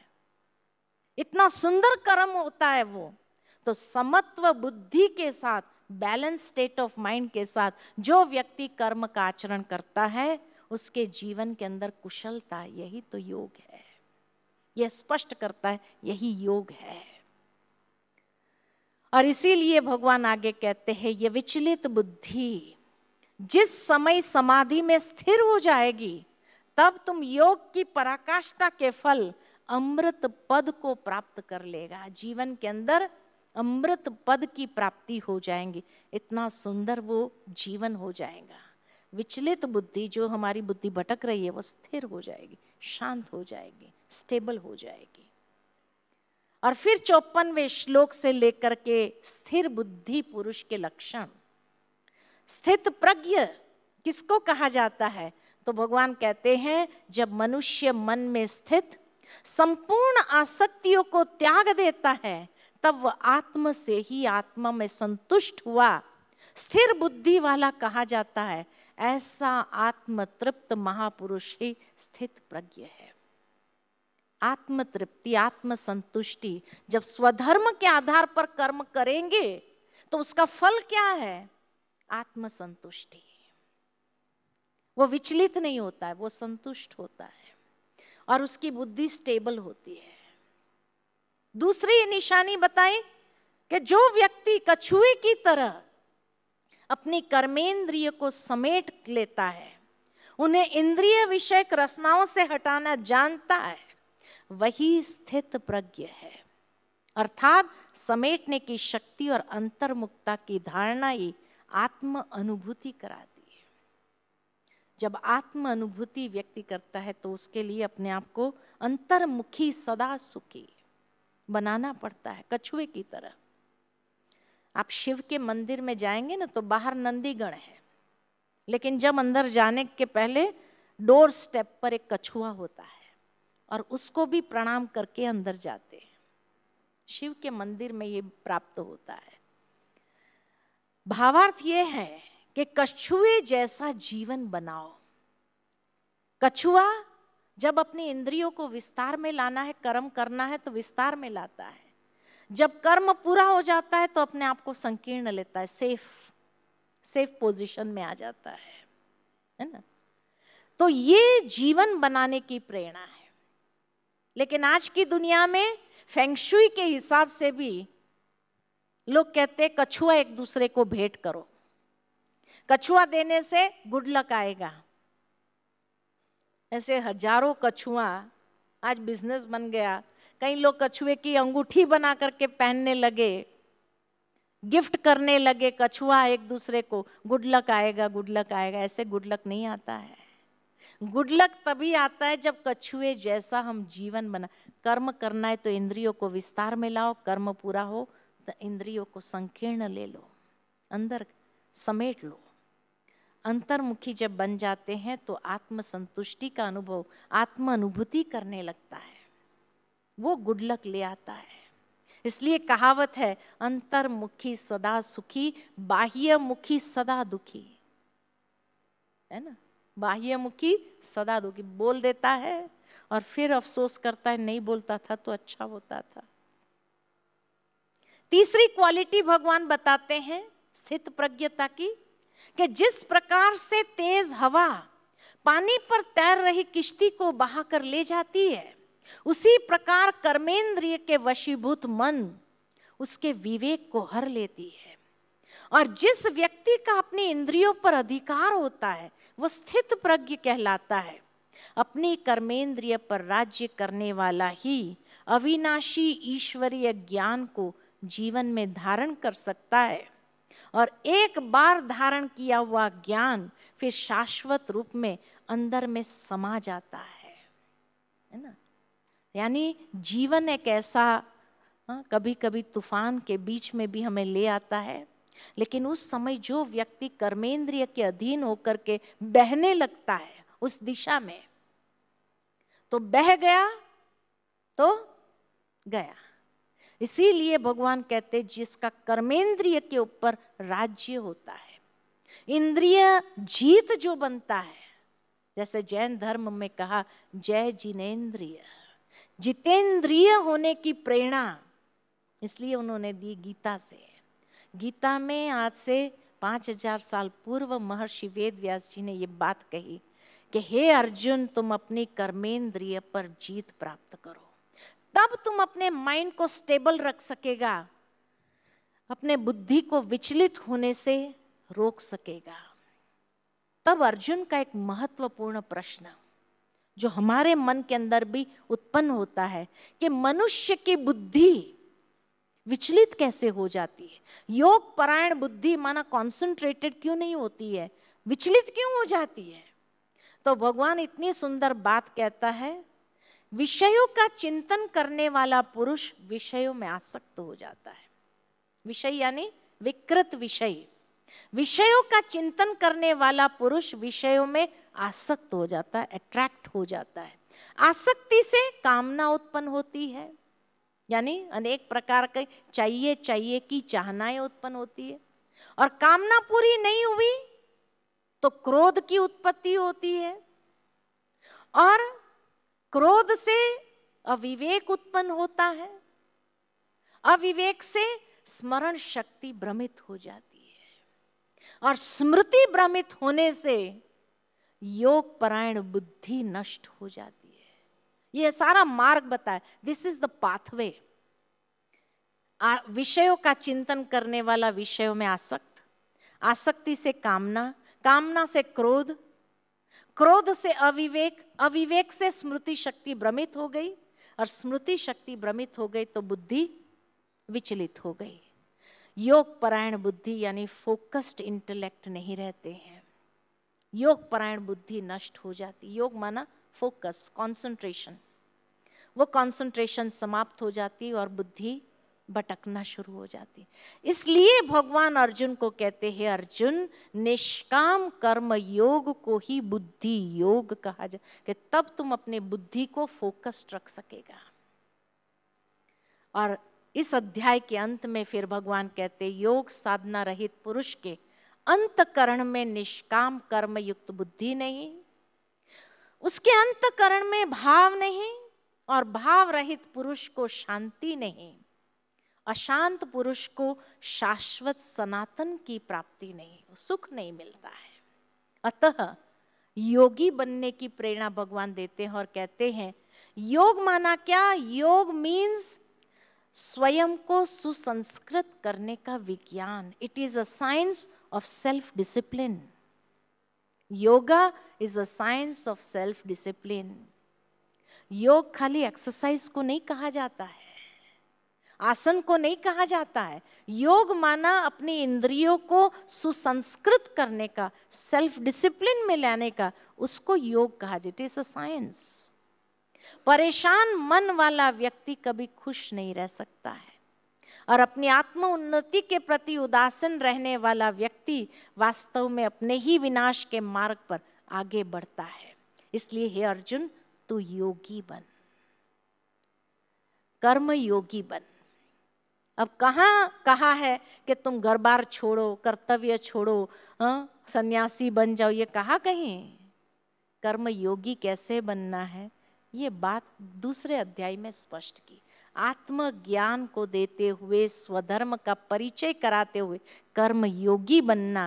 Speaker 2: इतना सुंदर कर्म होता है वो तो समत्व बुद्धि के साथ बैलेंस स्टेट ऑफ माइंड के साथ जो व्यक्ति कर्म का आचरण करता है उसके जीवन के अंदर कुशलता यही तो योग है यह स्पष्ट करता है यही योग है और इसीलिए भगवान आगे कहते हैं ये विचलित बुद्धि जिस समय समाधि में स्थिर हो जाएगी तब तुम योग की पराकाष्ठा के फल अमृत पद को प्राप्त कर लेगा जीवन के अंदर अमृत पद की प्राप्ति हो जाएंगी इतना सुंदर वो जीवन हो जाएगा विचलित बुद्धि जो हमारी बुद्धि भटक रही है वो स्थिर हो जाएगी शांत हो जाएगी स्टेबल हो जाएगी और फिर चौपनवे श्लोक से लेकर के स्थिर बुद्धि पुरुष के लक्षण स्थित प्रज्ञ किसको कहा जाता है तो भगवान कहते हैं जब मनुष्य मन में स्थित संपूर्ण आसक्तियों को त्याग देता है तब वह आत्म से ही आत्मा में संतुष्ट हुआ स्थिर बुद्धि वाला कहा जाता है ऐसा आत्म तृप्त महापुरुष ही स्थित प्रज्ञ है आत्म तृप्ति आत्म संतुष्टि जब स्वधर्म के आधार पर कर्म करेंगे तो उसका फल क्या है आत्मसंतुष्टि वो विचलित नहीं होता है वो संतुष्ट होता है और उसकी बुद्धि स्टेबल होती है दूसरी निशानी बताएं कि जो व्यक्ति कछुए की तरह अपनी कर्मेंद्रिय को समेट लेता है उन्हें इंद्रिय विषयक रचनाओं से हटाना जानता है वही स्थित प्रज्ञ है अर्थात समेटने की शक्ति और अंतर्मुक्ता की धारणा ही आत्म अनुभूति कराती है जब आत्म अनुभूति व्यक्ति करता है तो उसके लिए अपने आप को अंतर्मुखी सदा सुखी बनाना पड़ता है कछुए की तरह आप शिव के मंदिर में जाएंगे ना तो बाहर नंदीगण है लेकिन जब अंदर जाने के पहले डोर स्टेप पर एक कछुआ होता है और उसको भी प्रणाम करके अंदर जाते हैं शिव के मंदिर में ये प्राप्त होता है भावार्थ ये है कि कछुए जैसा जीवन बनाओ कछुआ जब अपनी इंद्रियों को विस्तार में लाना है कर्म करना है तो विस्तार में लाता है जब कर्म पूरा हो जाता है तो अपने आप को संकीर्ण लेता है सेफ सेफ पोजीशन में आ जाता है है ना तो ये जीवन बनाने की प्रेरणा है लेकिन आज की दुनिया में फेंगशुई के हिसाब से भी लोग कहते कछुआ एक दूसरे को भेंट करो कछुआ देने से गुड लक आएगा ऐसे हजारों कछुआ आज बिजनेस बन गया कई लोग कछुए की अंगूठी बना करके पहनने लगे गिफ्ट करने लगे कछुआ एक दूसरे को गुड लक आएगा गुड लक आएगा ऐसे गुड लक नहीं आता है गुड लक तभी आता है जब कछुए जैसा हम जीवन बना कर्म करना है तो इंद्रियों को विस्तार में लाओ कर्म पूरा हो इंद्रियों को संकीर्ण ले लो अंदर समेट लो अंतर्मुखी जब बन जाते हैं तो आत्मसंतुष्टि का अनुभव आत्म अनुभूति करने लगता है वो गुडलक ले आता है इसलिए कहावत है अंतर्मुखी सदा सुखी बाह्य मुखी सदा दुखी है ना बाह्य मुखी सदा दुखी बोल देता है और फिर अफसोस करता है नहीं बोलता था तो अच्छा होता था तीसरी क्वालिटी भगवान बताते हैं स्थित प्रज्ञता की कि जिस प्रकार से तेज हवा पानी पर तैर रही किश्ती को बहा कर ले जाती है उसी प्रकार कर्मेंद्रिय के वशीभूत मन उसके विवेक को हर लेती है और जिस व्यक्ति का अपने इंद्रियों पर अधिकार होता है वो स्थित प्रज्ञ कहलाता है अपने कर्मेंद्रिय पर राज्य करने वाला ही अविनाशी ईश्वरीय ज्ञान को जीवन में धारण कर सकता है और एक बार धारण किया हुआ ज्ञान फिर शाश्वत रूप में अंदर में समा जाता है है ना यानी जीवन एक ऐसा हाँ, कभी कभी तूफान के बीच में भी हमें ले आता है लेकिन उस समय जो व्यक्ति कर्मेंद्रिय के अधीन होकर के बहने लगता है उस दिशा में तो बह गया तो गया इसीलिए भगवान कहते जिसका कर्मेंद्रिय के ऊपर राज्य होता है इंद्रिय जीत जो बनता है जैसे जैन धर्म में कहा जय जिनेन्द्रिय जितेंद्रिय होने की प्रेरणा इसलिए उन्होंने दी गीता से गीता में आज से पाँच हजार साल पूर्व महर्षि वेद व्यास जी ने ये बात कही कि हे अर्जुन तुम अपनी कर्मेंद्रिय पर जीत प्राप्त करो तब तुम अपने माइंड को स्टेबल रख सकेगा अपने बुद्धि को विचलित होने से रोक सकेगा तब अर्जुन का एक महत्वपूर्ण प्रश्न जो हमारे मन के अंदर भी उत्पन्न होता है कि मनुष्य की बुद्धि विचलित कैसे हो जाती है योग परायण बुद्धि माना कॉन्सेंट्रेटेड क्यों नहीं होती है विचलित क्यों हो जाती है तो भगवान इतनी सुंदर बात कहता है विषयों का चिंतन करने वाला पुरुष विषयों में आसक्त हो जाता है विषय यानी विकृत विषय विषयों का चिंतन करने वाला पुरुष विषयों में आसक्त हो जाता है अट्रैक्ट हो जाता है आसक्ति से कामना उत्पन्न होती है यानी अनेक प्रकार के चाहिए चाहिए की चाहनाएं उत्पन्न होती है और कामना पूरी नहीं हुई तो क्रोध की उत्पत्ति होती है और क्रोध से अविवेक उत्पन्न होता है अविवेक से स्मरण शक्ति भ्रमित हो जाती है और स्मृति भ्रमित होने से योग परायण बुद्धि नष्ट हो जाती है यह सारा मार्ग बताए दिस इज द पाथवे विषयों का चिंतन करने वाला विषयों में आसक्त आसक्ति से कामना कामना से क्रोध क्रोध से अविवेक अविवेक से स्मृति शक्ति भ्रमित हो गई और स्मृति शक्ति भ्रमित हो गई तो बुद्धि विचलित हो गई योग परायण बुद्धि यानी फोकस्ड इंटेलेक्ट नहीं रहते हैं योग परायण बुद्धि नष्ट हो जाती योग माना फोकस कंसंट्रेशन वो कंसंट्रेशन समाप्त हो जाती और बुद्धि भटकना शुरू हो जाती इसलिए भगवान अर्जुन को कहते हैं अर्जुन निष्काम कर्म योग को ही बुद्धि योग कहा जा कि तब तुम अपने बुद्धि को फोकस्ड रख सकेगा और इस अध्याय के अंत में फिर भगवान कहते योग साधना रहित पुरुष के अंतकरण में निष्काम कर्म युक्त बुद्धि नहीं उसके अंतकरण में भाव नहीं और भाव रहित पुरुष को शांति नहीं अशांत पुरुष को शाश्वत सनातन की प्राप्ति नहीं सुख नहीं मिलता है अतः योगी बनने की प्रेरणा भगवान देते हैं और कहते हैं योग माना क्या योग मीन्स स्वयं को सुसंस्कृत करने का विज्ञान it is a science of self discipline yoga is a science of self discipline योग खाली एक्सरसाइज को नहीं कहा जाता है आसन को नहीं कहा जाता है योग माना अपनी इंद्रियों को सुसंस्कृत करने का सेल्फ डिसिप्लिन में लाने का उसको योग कहा जाता इज अ साइंस परेशान मन वाला व्यक्ति कभी खुश नहीं रह सकता है और अपनी आत्म उन्नति के प्रति उदासीन रहने वाला व्यक्ति वास्तव में अपने ही विनाश के मार्ग पर आगे बढ़ता है इसलिए हे अर्जुन तू योगी बन कर्म योगी बन अब कहाँ कहा है कि तुम घर बार छोड़ो कर्तव्य छोड़ो हाँ सन्यासी बन जाओ ये कहा कहीं कर्म योगी कैसे बनना है ये बात दूसरे अध्याय में स्पष्ट की आत्मज्ञान को देते हुए स्वधर्म का परिचय कराते हुए कर्म योगी बनना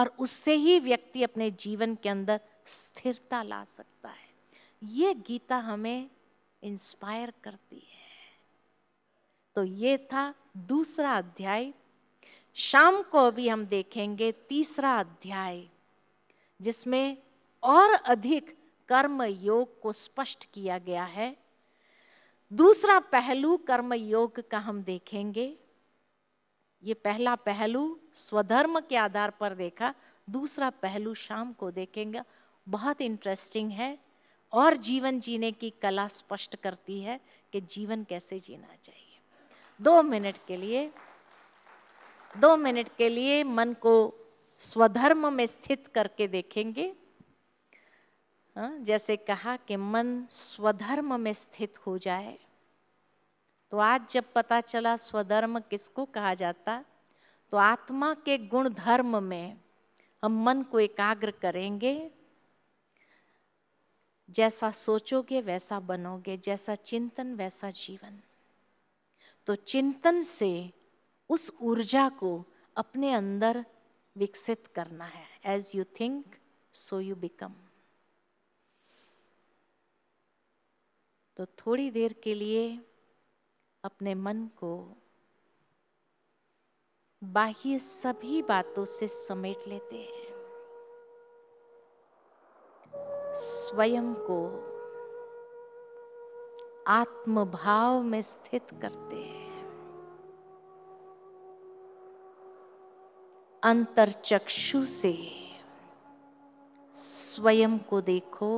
Speaker 2: और उससे ही व्यक्ति अपने जीवन के अंदर स्थिरता ला सकता है ये गीता हमें इंस्पायर करती है तो ये था दूसरा अध्याय शाम को अभी हम देखेंगे तीसरा अध्याय जिसमें और अधिक कर्म योग को स्पष्ट किया गया है दूसरा पहलू कर्म योग का हम देखेंगे ये पहला पहलू स्वधर्म के आधार पर देखा दूसरा पहलू शाम को देखेंगे बहुत इंटरेस्टिंग है और जीवन जीने की कला स्पष्ट करती है कि जीवन कैसे जीना चाहिए दो मिनट के लिए दो मिनट के लिए मन को स्वधर्म में स्थित करके देखेंगे हाँ, जैसे कहा कि मन स्वधर्म में स्थित हो जाए तो आज जब पता चला स्वधर्म किसको कहा जाता तो आत्मा के गुण धर्म में हम मन को एकाग्र करेंगे जैसा सोचोगे वैसा बनोगे जैसा चिंतन वैसा जीवन तो चिंतन से उस ऊर्जा को अपने अंदर विकसित करना है as you think so you become तो थोड़ी देर के लिए अपने मन को बाह्य सभी बातों से समेट लेते हैं स्वयं को आत्मभाव में स्थित करते हैं अंतर चक्षु से स्वयं को देखो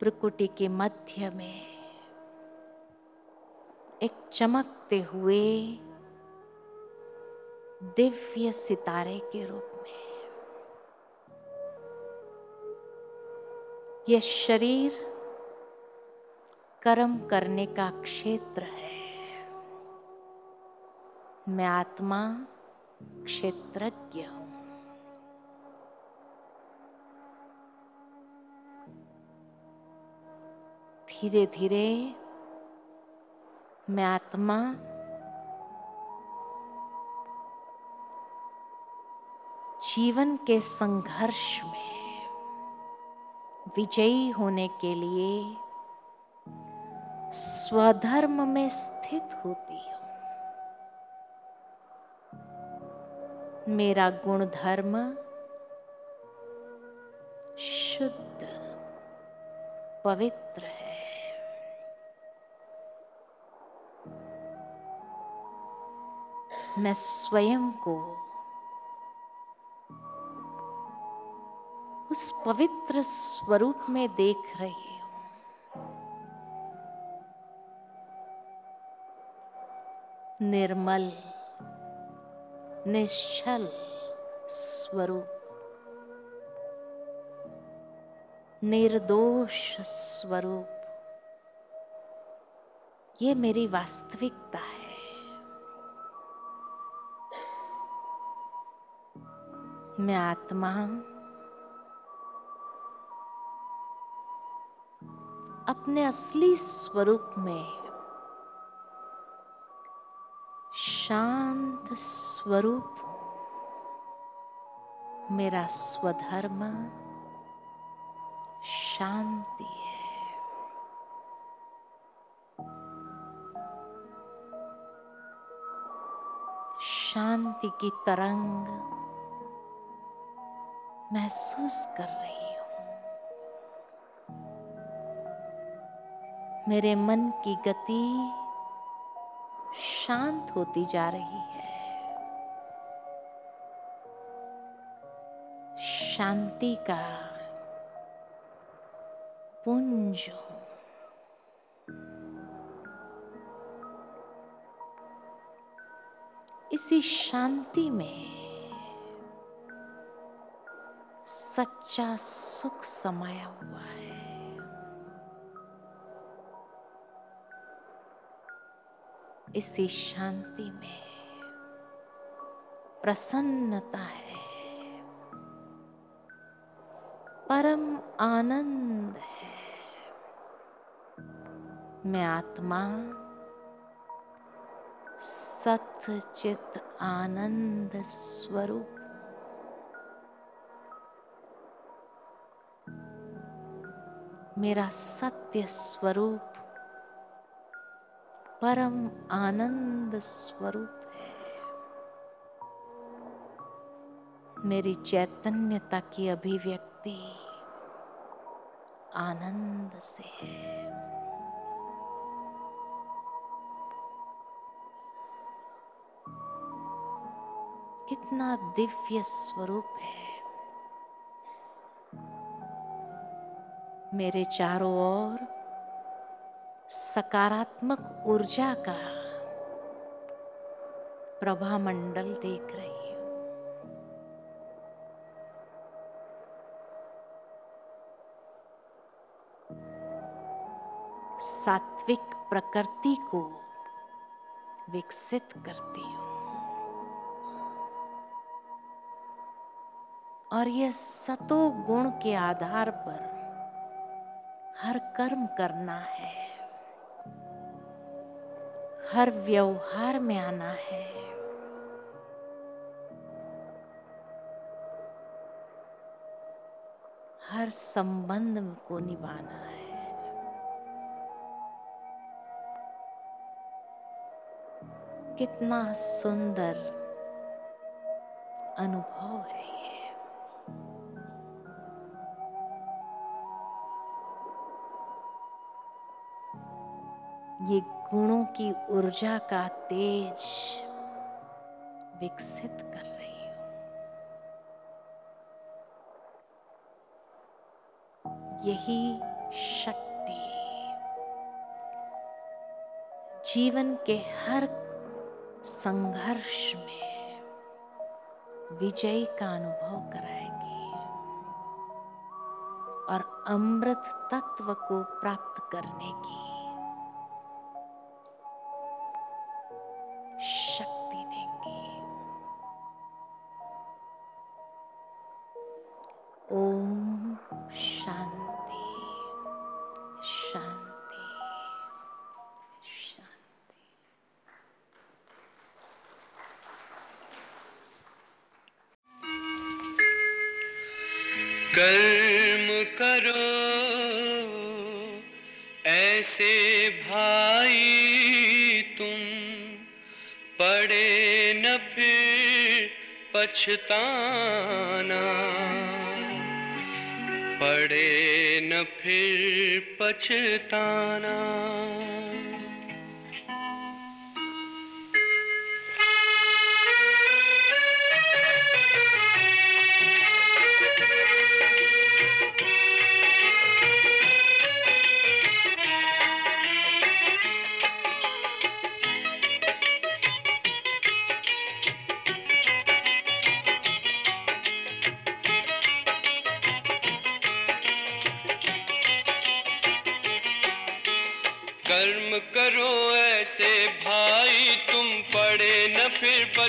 Speaker 2: प्रकृति के मध्य में एक चमकते हुए दिव्य सितारे के रूप में यह शरीर कर्म करने का क्षेत्र है मैं आत्मा क्षेत्रज्ञ हूं धीरे धीरे मैं आत्मा जीवन के संघर्ष में विजयी होने के लिए स्वधर्म में स्थित होती हूं मेरा गुण धर्म शुद्ध पवित्र है मैं स्वयं को उस पवित्र स्वरूप में देख रही हूं निर्मल निश्चल स्वरूप निर्दोष स्वरूप ये मेरी वास्तविकता है मैं आत्मा हूं अपने असली स्वरूप में शांत स्वरूप मेरा स्वधर्म शांति है शांति की तरंग महसूस कर रही हूं मेरे मन की गति शांत होती जा रही है शांति का पुंज इसी शांति में सच्चा सुख समाया हुआ है इसी शांति में प्रसन्नता है परम आनंद है मैं आत्मा सतचित आनंद स्वरूप मेरा सत्य स्वरूप परम आनंद स्वरूप है मेरी चैतन्यता की अभिव्यक्ति आनंद से है कितना दिव्य स्वरूप है मेरे चारों ओर सकारात्मक ऊर्जा का प्रभा मंडल देख रही हूं सात्विक प्रकृति को विकसित करती हूं और ये सतो गुण के आधार पर हर कर्म करना है हर व्यवहार में आना है हर संबंध को निभाना है कितना सुंदर अनुभव है ये गुणों की ऊर्जा का तेज विकसित कर रही हूं यही शक्ति जीवन के हर संघर्ष में विजयी का अनुभव कराएगी और अमृत तत्व को प्राप्त करने की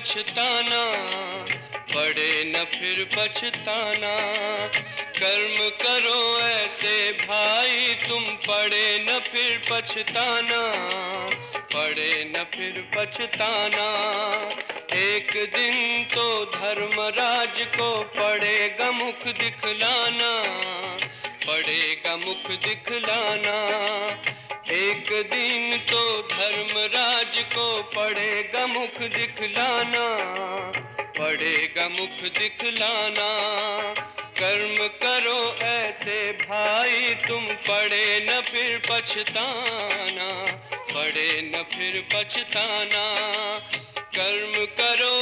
Speaker 1: पछताना पड़े न फिर पछताना कर्म करो ऐसे भाई तुम पड़े न फिर पछताना पड़े न फिर पछताना एक दिन तो धर्मराज को पड़ेगा मुख दिखलाना पड़ेगा मुख दिखलाना एक दिन तो धर्मराज को पड़ेगा मुख दिखलाना पड़ेगा मुख दिखलाना कर्म करो ऐसे भाई तुम पड़े न फिर पछताना पड़े न फिर पछताना कर्म करो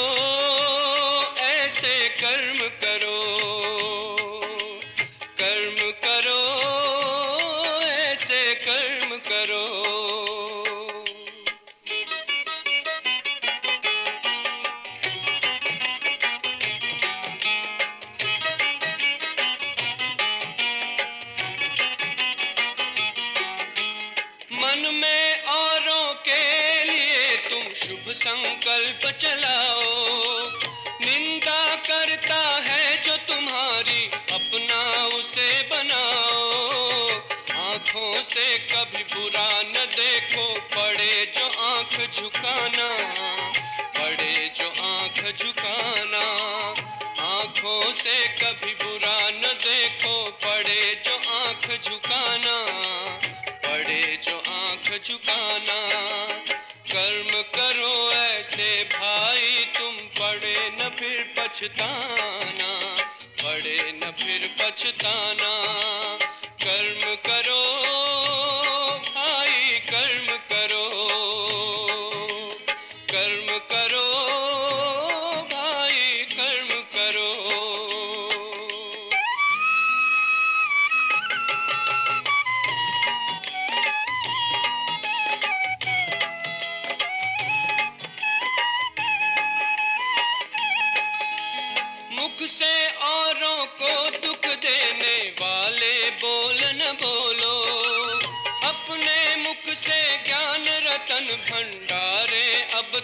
Speaker 1: ऐसे कर्म करो उसे कभी बुरा न देखो पड़े जो आंख झुकाना पड़े जो आंख झुकाना आंखों से कभी बुरा न देखो पड़े जो आंख झुकाना पड़े जो आंख झुकाना कर्म करो ऐसे भाई तुम पड़े न फिर पछताना पड़े न फिर पछताना कर्म करो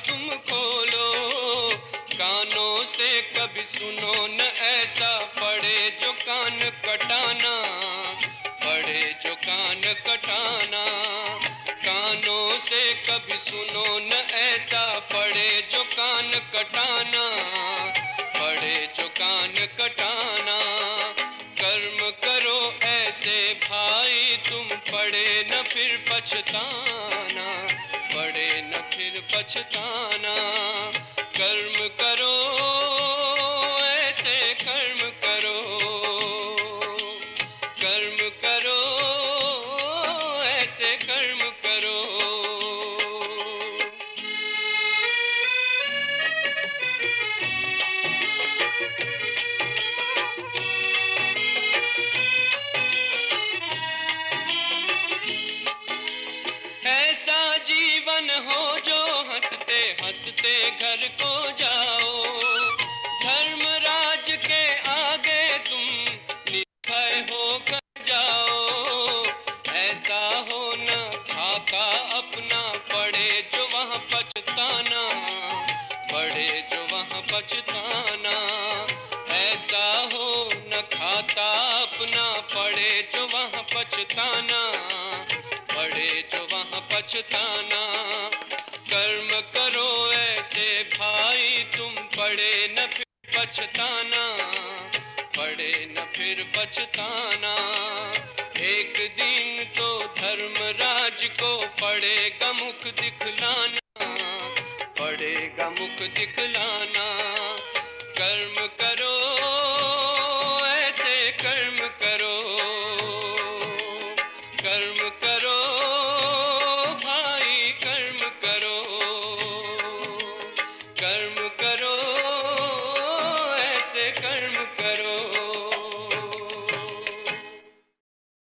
Speaker 1: तुम खोलो कानों से कभी सुनो न ऐसा पड़े जो कान कटाना पड़े जो कान कटाना कानों से कभी सुनो न ऐसा पड़े जो कान कटाना पड़े जो कान कटाना कर्म करो ऐसे भाई तुम पड़े न फिर पछताना न फिर पछताना कर्म को जाओ धर्म राज के आगे तुम निर्भय होकर जाओ ऐसा हो होना खाका अपना पड़े जो वहां पछताना पड़े जो वहां पछताना ऐसा हो न खाता अपना पड़े जो वहां पछताना पड़े जो वहां पछताना भाई तुम पड़े न फिर पछताना पड़े न फिर पछताना एक दिन तो धर्मराज को पड़े गमुख दिखलाना पड़े गमुख दिखलाना